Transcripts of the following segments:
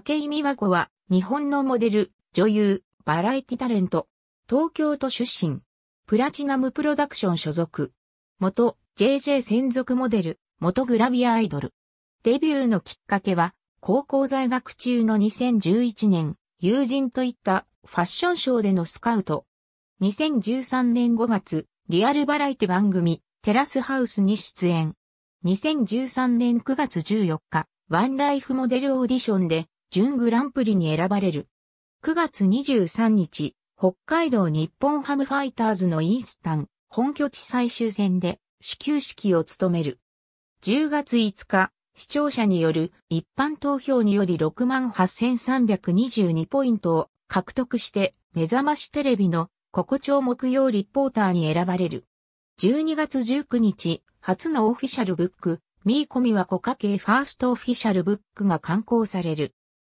筧美和子は、日本のモデル、女優、バラエティタレント、東京都出身、プラチナムプロダクション所属、元 JJ 専属モデル、元グラビアアイドル。デビューのきっかけは、高校在学中の2011年、友人といったファッションショーでのスカウト。2013年5月、リアルバラエティ番組、テラスハウスに出演。2013年9月14日、ワンライフモデルオーディションで、準グランプリに選ばれる。9月23日、北海道日本ハムファイターズのイースタン、本拠地最終戦で、始球式を務める。10月5日、視聴者による一般投票により68,322ポイントを獲得して、目覚ましテレビの国庁木曜リポーターに選ばれる。12月19日、初のオフィシャルブック、ミーコミはコカ系ファーストオフィシャルブックが刊行される。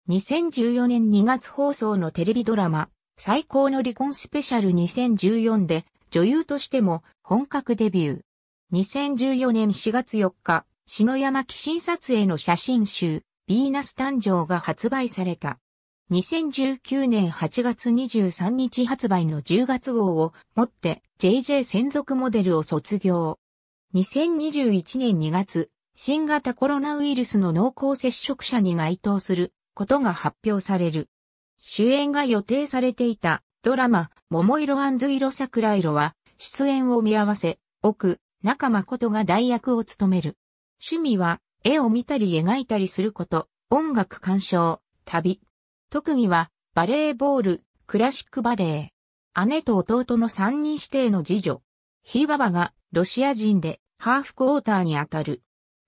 2014年2月放送のテレビドラマ、最高の離婚スペシャル2014で、女優としても本格デビュー。2014年4月4日、篠山紀信撮影の写真集、ヴィーナス誕生が発売された。2019年8月23日発売の10月号をもって JJ 専属モデルを卒業。2021年2月、新型コロナウイルスの濃厚接触者に該当することが発表される。主演が予定されていたドラマ、桃色杏色桜色は、出演を見合わせ、奥、中誠が代役を務める。趣味は、絵を見たり描いたりすること、音楽鑑賞、旅。特技は、バレーボール、クラシックバレー。姉と弟の三人指定の次女。ひいばばが、ロシア人で、ハーフクォーターにあたる。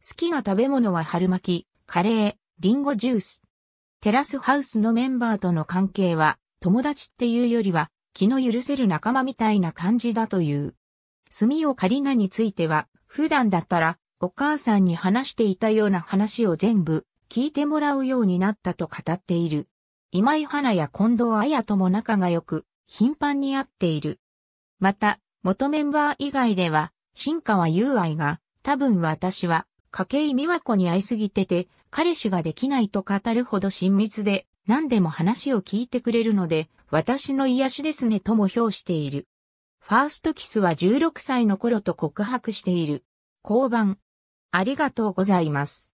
好きな食べ物は春巻き、カレー、リンゴジュース。テラスハウスのメンバーとの関係は、友達っていうよりは、気の許せる仲間みたいな感じだという。住岡里奈については、普段だったら、お母さんに話していたような話を全部、聞いてもらうようになったと語っている。今井花や近藤綾とも仲が良く、頻繁に会っている。また、元メンバー以外では、新川優愛が、多分私は、計美和子に会いすぎてて、彼氏ができないと語るほど親密で、何でも話を聞いてくれるので、私の癒しですねとも評している。ファーストキスは16歳の頃と告白している。交番。ありがとうございます。